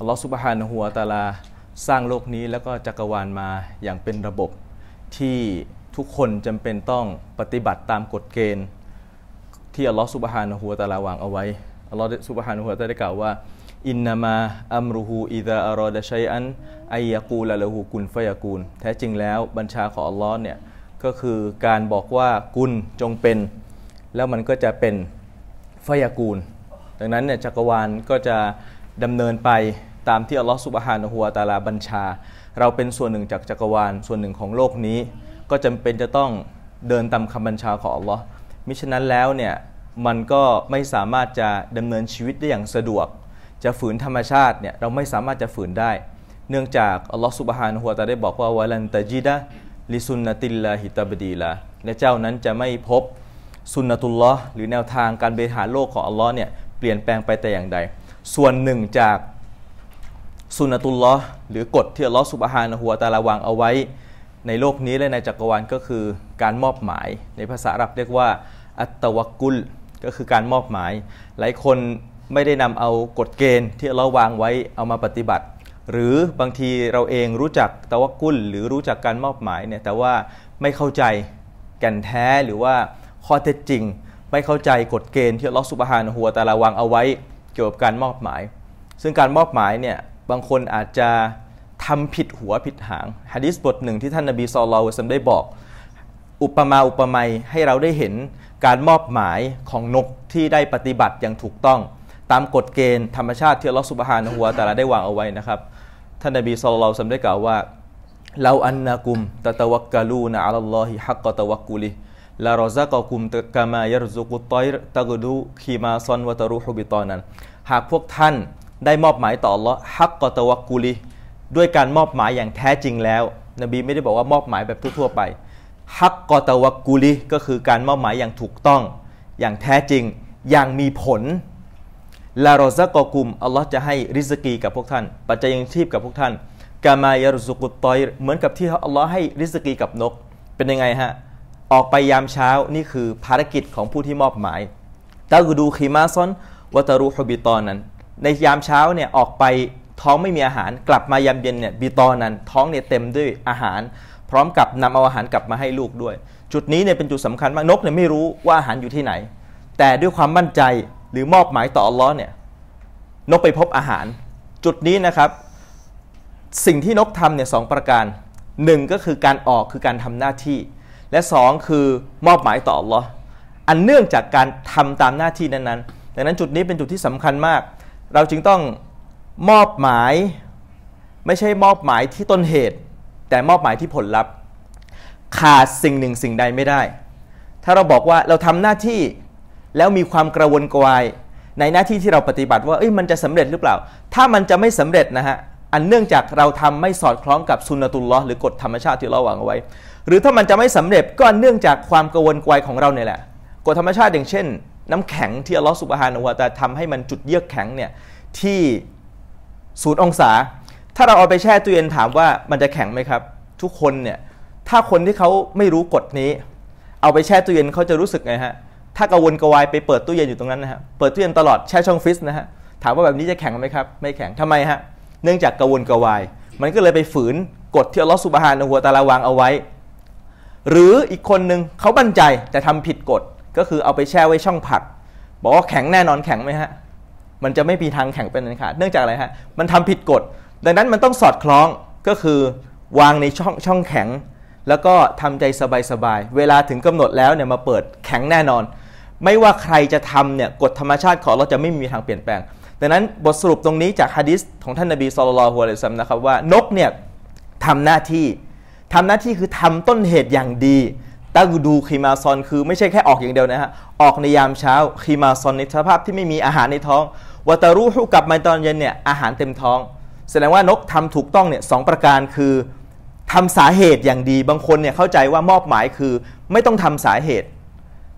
อัลลอฮฺสุบฮานหัวตาลาสร้างโลกนี้แล้วก็จักรวาลมาอย่างเป็นระบบ ที่ทุกคนจำเป็นต้องปฏิบัติตามกฎเกณฑ์ ที่อัลลอฮฺสุบฮานหัวตาลาวางเอาไว้ อัลลอฮฺสุบฮานหัวตาลากล่าวว่า อินนามาอัมรุฮูอิดะอารอดะชัยอันไอยากูละละหูกุลฟยากูลแท้จริงแล้วบัญชาของอัลลอฮ์เนี่ย ก็คือการบอกว่ากุลจงเป็น แล้วมันก็จะเป็นฟยากูลดังนั้นเนี่ยจักรวาลก็จะดำเนินไปตามที่อัลลอฮฺสุบฮานะฮัวตาลาบัญชา เราเป็นส่วนหนึ่งจากจักรวาล ส่วนหนึ่งของโลกนี้ ก็จำเป็นจะต้องเดินตามคำบัญชาของอัลลอฮ์มิฉะนั้นแล้วเนี่ย มันก็ไม่สามารถจะดำเนินชีวิตได้อย่างสะดวก จะฝืนธรรมชาติเนี่ยเราไม่สามารถจะฝืนได้ เนื่องจากอัลลอฮฺสุบฮานะฮัวตาได้บอกว่าวลันตะจิดะ ลิซุนนติลลาฮิตาบดีละและเจ้านั้นจะไม่พบสุนนตุลลอหรือแนวทางการบริหารโลกของอัลลอฮ์เนี่ย เปลี่ยนแปลงไปแต่อย่างใด ส่วนหนึ่งจากสุนตุลลอฮ์หรือกฎที่อัลลอฮ์สุบฮานะฮัวตาลาวางเอาไว้ ในโลกนี้และในจักรวาลก็คือการมอบหมายในภาษาอาหรับเรียกว่าอัตวักุลก็คือการมอบหมาย หลายคนไม่ได้นำเอากฎเกณฑ์ที่อัลลอฮ์วางไว้เอามาปฏิบัติ หรือบางทีเราเองรู้จักตะวักุลหรือรู้จักการมอบหมายเนี่ยแต่ว่าไม่เข้าใจแก่นแท้หรือว่าข้อเท็จจริง ไม่เข้าใจกฎเกณฑ์ที่อัลลอฮ์สุบฮานะฮัวตาลาวางเอาไว้ เกี่ยวกับการมอบหมาย ซึ่งการมอบหมายเนี่ยบางคนอาจจะทำผิดหัวผิดหางฮะดิษบทหนึ่งที่ท่านนบีซอลลอวซัมได้บอก อุปมา อุปไมยให้เราได้เห็นการมอบหมายของนกที่ได้ปฏิบัติอย่างถูกต้อง ตามกฎเกณฑ์ธรรมชาติที่ลอสุบฮานหัวแต่ละได้วางเอาไว้นะครับ ท่านนบีซอลลอวซัมได้กล่าวว่า เราอันนากุมตะตะวักกะลูนะอัลลอฮิฮักกะตะวักกุลิลารอซากกุมตะกามายรซุกุตอยตะกดูคีมาซอนวะตะรูฮุบิตอนันหากพวกท่านได้มอบหมายต่อละฮักกอตะวักกูลีด้วยการมอบหมายอย่างแท้จริงแล้ว นบีไม่ได้บอกว่ามอบหมายแบบทั่วๆไป ฮักกอตะวักกูลีก็คือการมอบหมายอย่างถูกต้องอย่างแท้จริงอย่างมีผลลาโรซะกอกุมอัลลอฮ์จะให้ริสกีกับพวกท่านปัจจัยยังชีพกับพวกท่านกามายรุสุกุตตอยเหมือนกับที่อัลลอฮ์ให้ริสกีกับนก เป็นยังไงฮะออกไปยามเช้านี่คือภารกิจของผู้ที่มอบหมายตะกดูคีมาซอนวัตรูฮบิตอนนั้นในยามเช้าเนี่ยออกไปท้องไม่มีอาหารกลับมายามเย็นเนี่ยบีตอนนั้น ท้องเนี่ยเต็มด้วยอาหาร พร้อมกับนำเอาอาหารกลับมาให้ลูกด้วย จุดนี้เนี่ยเป็นจุดสำคัญมากนกเนี่ยไม่รู้ว่าอาหารอยู่ที่ไหน แต่ด้วยความมั่นใจหรือมอบหมายต่ออัลลอฮ์เนี่ยนกไปพบอาหาร จุดนี้นะครับ สิ่งที่นกทำเนี่ยสประการ 1 ก็คือการออกคือการทำหน้าที่ และ 2 คือมอบหมายต่ออัลลอฮ์อันเนื่องจากการทำตามหน้าที่นั้นๆดังนั้นจุดนี้เป็นจุดที่สำคัญมากเราจึงต้องมอบหมายไม่ใช่มอบหมายที่ต้นเหตุ แต่มอบหมายที่ผลลัพธ์ ขาดสิ่งหนึ่งสิ่งใดไม่ได้ ถ้าเราบอกว่าเราทำหน้าที่แล้วมีความกระวนกระวายในหน้าที่ที่เราปฏิบัติว่าเอ้ยมันจะสำเร็จหรือเปล่า ถ้ามันจะไม่สำเร็จนะฮะอันเนื่องจากเราทำไม่สอดคล้องกับสุนตุลลอหรือกฎธรรมชาติที่เราวางเอาไว้ หรือถ้ามันจะไม่สำเร็จก็อันเนื่องจากความกระวนกระวายของเราเนี่ยแหละ กฎธรรมชาติอย่างเช่นน้ำแข็งที่อัลลอฮฺสุบฮานอวะตาทำให้มันจุดเยือกแข็งเนี่ยที่ศูนย์องศา ถ้าเราเอาไปแช่ตู้เย็นถามว่ามันจะแข็งไหมครับ ทุกคนเนี่ยถ้าคนที่เขาไม่รู้กฎนี้ เอาไปแช่ตู้เย็นเขาจะรู้สึกไงฮะถ้ากระวนกระวายไปเปิดตู้เย็นอยู่ตรงนั้นนะฮะเปิดตู้เย็นตลอดแช่ช่องฟิสนะฮะถามว่าแบบนี้จะแข็งไหมครับไม่แข็งทำไมฮะเนื่องจากกระวนกระวาย มันก็เลยไปฝืนกฎที่อัลลอฮฺสุบฮานอหัวตาลาวางเอาไว้ หรืออีกคนหนึ่งเขาบันใจแต่ทำผิดกฎก็คือเอาไปแช่ไว้ช่องผัก บอกว่าแข็งแน่นอนแข็งไหมฮะมันจะไม่มีทางแข็งเป็นอันขาดเนื่องจากอะไรฮะมันทำผิดกฎ ดังนั้นมันต้องสอดคล้องก็คือวางในช่องช่องแข็ง แล้วก็ทำใจสบาย ๆ เวลาถึงกำหนดแล้วเนี่ยมาเปิดแข็งแน่นอน ไม่ว่าใครจะทำเนี่ยกฎธรรมชาติของเราจะไม่มีทางเปลี่ยนแปลงดังนั้นบทสรุปตรงนี้จากฮะดิษของท่านนบีสุลต่านลฮุลัยซัมนะครับว่านกเนี่ยทำหน้าที่ทำหน้าที่คือทำต้นเหตุอย่างดีัะกดูคีมาซอนคือไม่ใช่แค่ออกอย่างเดียวนะฮะออกในยามเช้าคีมาซอนในสภาพที่ไม่มีอาหารในท้อง วัตรุหุกลับมาตอนเย็นเนี่ยอาหารเต็มท้องแสดงว่านกทำถูกต้องเนี่ยสประการคือ ทำสาเหตุอย่างดีบางคนเนี่ยเข้าใจว่ามอบหมายคือไม่ต้องทำสาเหตุ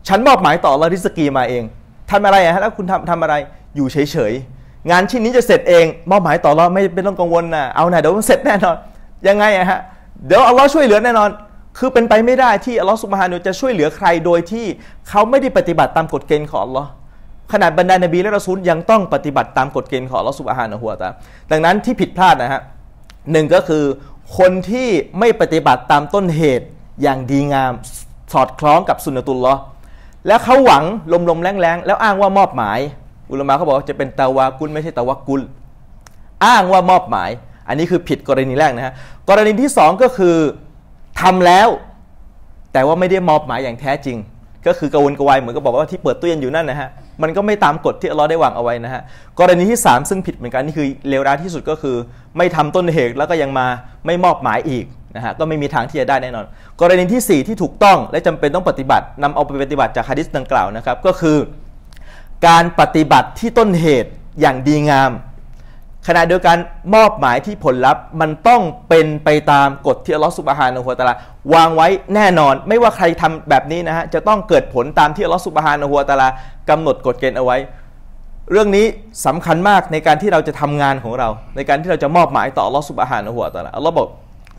ฉันมอบหมายต่อลาริสกีมาเองทำอะไรฮะแล้วคุณทำทำอะไรอยู่เฉยๆงานชิ้นนี้จะเสร็จเอง มอบหมายต่อเราไม่เป็นต้องกังวลนะเอาหนเดี๋ยวมันเสร็จแน่นอนยังไงอะฮะเดี๋ยวเอาลลอช่วยเหลือแน่นอนคือเป็นไปไม่ได้ที่อัลลอฮฺสุบฮานุจะช่วยเหลือใครโดยที่เขาไม่ได้ปฏิบัติตามกฎเกณฑ์ของอัลลอฮ์ขนาดบรรดานบีและรอซูลยังต้องปฏิบัติตามกฎเกณฑ์ของอัลลอฮฺสุบฮานะหัวตาดังนั้นที่ผิดพลาดนะฮะหนึ่งก็คือคนที่ไม่ปฏิบัติตามต้นเหตุอย่างดีงามสอดคล้องกับสุนตุลลอแล้วเขาหวังลมๆแรงๆ แล้วอ้างว่ามอบหมาย อุลมะเขาบอกว่าจะเป็นตาวากุลไม่ใช่ตาวากุลอ้างว่ามอบหมาย อันนี้คือผิดกรณีแรกนะฮะกรณีที่2ก็คือทำแล้วแต่ว่าไม่ได้มอบหมายอย่างแท้จริง ก็คือกระวนกระวายเหมือนกับบอกว่าที่เปิดตู้เย็นอยู่นั่นนะฮะมันก็ไม่ตามกฎที่เราได้วางเอาไว้นะฮะกรณีที่ 3 ซึ่งผิดเหมือนกันนี่คือเลวร้ายที่สุดก็คือ ไม่ทำต้นเหตุแล้วก็ยังมาไม่มอบหมายอีกนะฮะก็ไม่มีทางที่จะได้แน่นอน กรณีที่ 4 ที่ถูกต้องและจำเป็นต้องปฏิบัตินำเอาไปปฏิบัติจากฮะดิษดังกล่าวนะครับก็คือ การปฏิบัติที่ต้นเหตุอย่างดีงามขณะเดียวกันมอบหมายที่ผลลัพธ์มันต้องเป็นไปตามกฎที่อัลลอฮฺสุบฮานะฮูวตาลาวางไว้แน่นอน ไม่ว่าใครทำแบบนี้นะฮะ จะต้องเกิดผลตามที่อัลลอฮฺสุบฮานะฮูวตาลากำหนดกฎเกณฑ์เอาไว้ เรื่องนี้สำคัญมากในการที่เราจะทำงานของเรา ในการที่เราจะมอบหมายต่ออัลลอฮฺสุบฮานะฮูวตาลาอัลลอฮฺบอก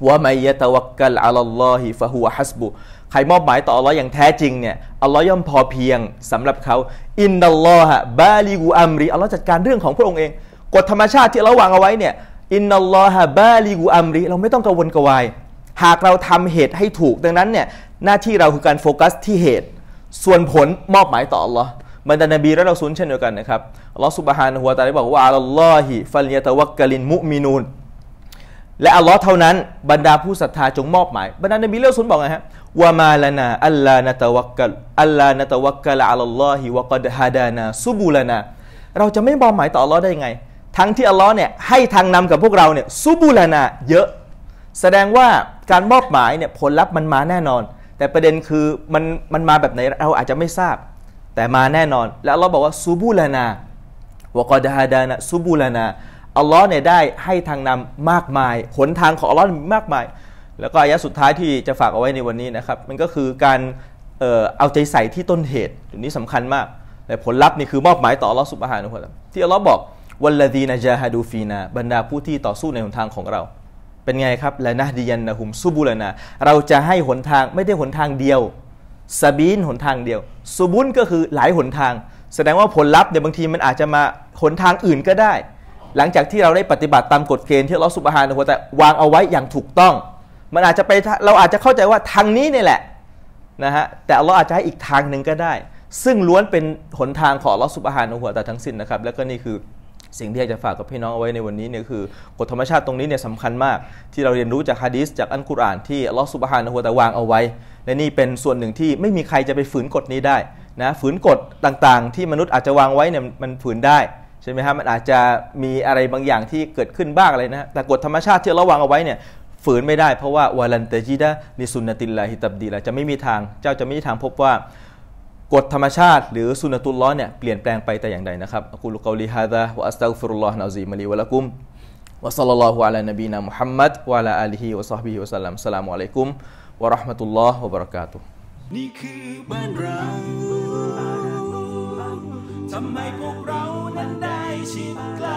ว่าไมยะตะวักกลอัลลอฮิฟะฮะฮัสบุใครมอบหมายต่ออัลลอฮ์อย่างแท้จริงเนี่ยอัลลอฮ์ย่อมพอเพียงสำหรับเขาอินนัลลอฮะบาลิกูอัมรีอัลลอฮ์จัดการเรื่องของพระองค์เองกฎธรรมชาติที่เราวางเอาไว้เนี่ยอินนัลลอฮะบาลีกูอัมรีเราไม่ต้องกังวลกวาย หากเราทำเหตุให้ถูก ดังนั้นเนี่ยหน้าที่เราคือการโฟกัสที่เหตุ ส่วนผลมอบหมายต่ออัลลอฮ์บรรดานบีและเราซุนเช่นเดียวกันนะครับ อัลลอฮ์สุบฮานหัวตาได้บอก ว่าอัลลอฮิฟัลยะตะวักกะลินมุมินูน และอัลลอฮ์เท่านั้นบรรดาผู้ศรัทธาจงมอบหมายบรรดานบีเลสุนบอกไงฮะว่ามาลานาอัลลานะตะวักกะอัลลานะตะวักกะละอัลลอฮิวะกัดฮะดานาซุบูลานาเราจะไม่มอบหมายต่ออัลลอฮ์ได้ไงทั้งที่อัลลอฮ์เนี่ยให้ทางนำกับพวกเราเนี่ยซุบูลานาเยอะ แสดงว่าการมอบหมายเนี่ยผลลัพธ์มันมาแน่นอน แต่ประเด็นคือมันมันมาแบบไหน เราอาจจะไม่ทราบ แต่มาแน่นอน แล้วเราบอกว่าซุบูลานาวกอดฮาดานะซุบูลานาอัลลอฮ์เนี่ยได้ให้ทางนำมากมายหนทางของอัลลอฮ์มากมาย แล้วก็อายะสุดท้ายที่จะฝากเอาไว้ในวันนี้นะครับมันก็คือการเอ่อเอาใจใส่ที่ต้นเหตุจุดนี้สำคัญมากแต่ผลลัพธ์นี่คือมอบหมายต่ออัลลอฮ์สุบฮานุฮะที่อัลลอฮ์บอกวัลลดีนจาฮาดูฟีนาบรรดาผู้ที่ต่อสู้ในหนทางของเรา เป็นไงครับและนะดียันนะฮุมซุบุลนาเราจะให้หนทางไม่ได้หนทางเดียวสบีนหนทางเดียวซุบุนก็คือหลายหนทาง แสดงว่าผลลัพธ์เนี่ยบางทีมันอาจจะมาหนทางอื่นก็ได้ หลังจากที่เราได้ปฏิบัติตามกฎเกณฑ์ที่เราสุบฮานะฮุตะวางเอาไว้อย่างถูกต้อง มันอาจจะไปเราอาจจะเข้าใจว่าทางนี้เนี่ยแหละนะฮะแต่เราอาจจะให้อีกทางหนึ่งก็ได้ ซึ่งล้วนเป็นหนทางของลอสุบฮานะหัวแต่ทั้งสิ้นนะครับแล้วก็นี่คือสิ่งที่อยากจะฝากกับพี่น้องเอาไว้ในวันนี้เนี่ยคือ กฎธรรมชาติตรงนี้เนี่ยสำคัญมาก ที่เราเรียนรู้จากฮะดีสจากอัลกุรอานที่ลอสุบฮานอหัวตะวางเอาไว้ และนี่เป็นส่วนหนึ่งที่ไม่มีใครจะไปฝืนกฎนี้ได้นะฝืนกฎต่างๆที่มนุษย์อาจจะวางไว้เนี่ยมันฝืนได้ ใช่ไหมฮะมันอาจจะมีอะไรบางอย่างที่เกิดขึ้นบ้างอะไรนะแต่กฎธรรมชาติที่เราวางเอาไว้เนี่ยฝืนไม่ได้เพราะว่าวาลันเตจิดะนิสุนติลลาฮิตับดีละจะไม่มีทางเจ้าจะไม่มีทางพบว่ากฎธรรมชาติหรือสุนตุลล้อเนี่ยเปลี่ยนแปลงไปแต่อย่างใดนะครับอกูลกอลิฮาดะวะอัสตัฆฟิรุลลอฮ์นะซีมะลีวะละกุมวะซัลลัลลอฮุอะลานบีนามุฮัมมัดวะลาอาลีฮิวะซอฮบิฮิวะสัลลัมสลามุอะลัยกุมวะเราะห์มะตุลลอฮ์วะบะเราะกาตุนี่คือบ้านเราทำไมพวกเรานั้นได้ชิดไกล